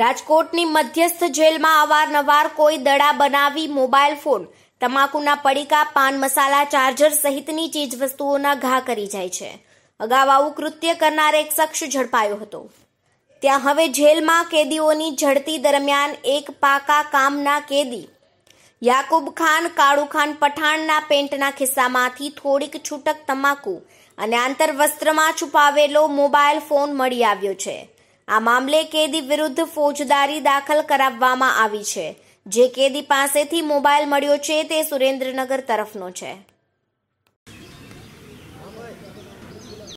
રાજકોટની મધ્યસ્થ જેલમાં અવારનવાર કોઈ દડા બનાવી મોબાઈલ ફોન તમાકુના પડીકા પાન મસાલા ચાર્જર સહિતની ચીજવસ્તુઓના ઘા કરી જાય છે અગાઉ આવું કૃત્ય કરનાર એક શખ્સ ઝડપાયો હતો ત્યાં હવે જેલમાં કેદીઓની ઝડતી દરમિયાન એક પાકા કામના કેદી યાકુબ ખાન કાળુ ખાન પઠાણના પેન્ટના ખિસ્સામાંથી થોડીક છૂટક તમાકુ અને આંતર વસ્ત્રમાં છુપાવેલો મોબાઈલ ફોન મળી આવ્યો છે આ મામલે કેદી વિરુદ્ધ ફોજદારી દાખલ કરાવવામાં આવી છે જે કેદી પાસેથી મોબાઈલ મળ્યો છે તે સુરેન્દ્રનગર તરફનો છે